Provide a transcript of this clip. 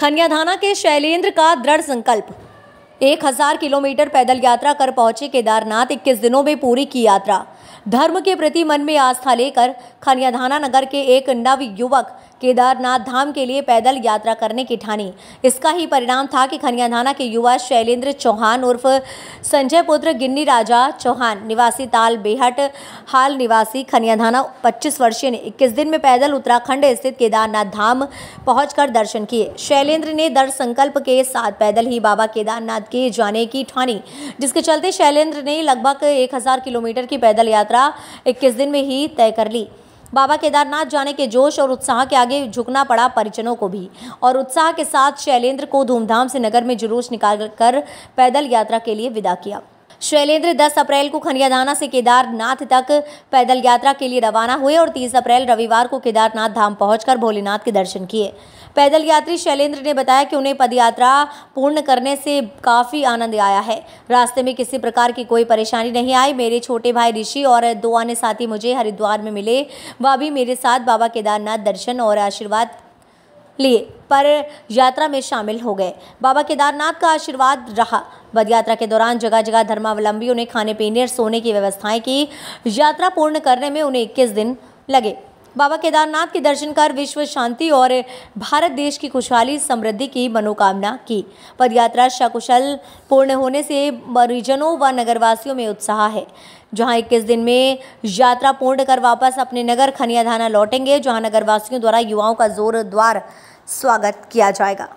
खनियाधाना के शैलेंद्र का दृढ़ संकल्प एक हजार किलोमीटर पैदल यात्रा कर पहुंचे केदारनाथ इक्कीस दिनों में पूरी की यात्रा धर्म के प्रति मन में आस्था लेकर खनियाधाना नगर के एक नव युवक केदारनाथ धाम के लिए पैदल यात्रा करने की ठानी इसका ही परिणाम था कि खनियाधाना के युवा शैलेंद्र चौहान उर्फ संजय पुत्र गिन्नी राजा चौहान निवासी ताल बेहट हाल निवासी खनियाधाना 25 वर्षीय ने 21 दिन में पैदल उत्तराखंड स्थित केदारनाथ धाम पहुंचकर दर्शन किए शैलेंद्र ने दर संकल्प के साथ पैदल ही बाबा केदारनाथ के जाने की ठानी जिसके चलते शैलेंद्र ने लगभग एक किलोमीटर की पैदल यात्रा इक्कीस दिन में ही तय कर ली बाबा केदारनाथ जाने के जोश और उत्साह के आगे झुकना पड़ा परिजनों को भी और उत्साह के साथ शैलेंद्र को धूमधाम से नगर में जुलूस निकाल कर पैदल यात्रा के लिए विदा किया शैलेंद्र 10 अप्रैल को खनियादाना से केदारनाथ तक पैदल यात्रा के लिए रवाना हुए और 30 अप्रैल रविवार को केदारनाथ धाम पहुंचकर भोलेनाथ के दर्शन किए पैदल यात्री शैलेंद्र ने बताया कि उन्हें पदयात्रा पूर्ण करने से काफ़ी आनंद आया है रास्ते में किसी प्रकार की कोई परेशानी नहीं आई मेरे छोटे भाई ऋषि और दो अन्य साथी मुझे हरिद्वार में मिले वह भी मेरे साथ बाबा केदारनाथ दर्शन और आशीर्वाद लिए पर यात्रा में शामिल हो गए बाबा केदारनाथ का आशीर्वाद रहा पद यात्रा के दौरान जगह जगह धर्मावलंबियों ने खाने पीने और सोने की व्यवस्थाएं की यात्रा पूर्ण करने में उन्हें इक्कीस दिन लगे बाबा केदारनाथ के दर्शन कर विश्व शांति और भारत देश की खुशहाली समृद्धि की मनोकामना की पदयात्रा सकुशल पूर्ण होने से परिजनों व नगरवासियों में उत्साह है जहां इक्कीस दिन में यात्रा पूर्ण कर वापस अपने नगर खनियाधाना लौटेंगे जहाँ नगरवासियों द्वारा युवाओं का जोरदार स्वागत किया जाएगा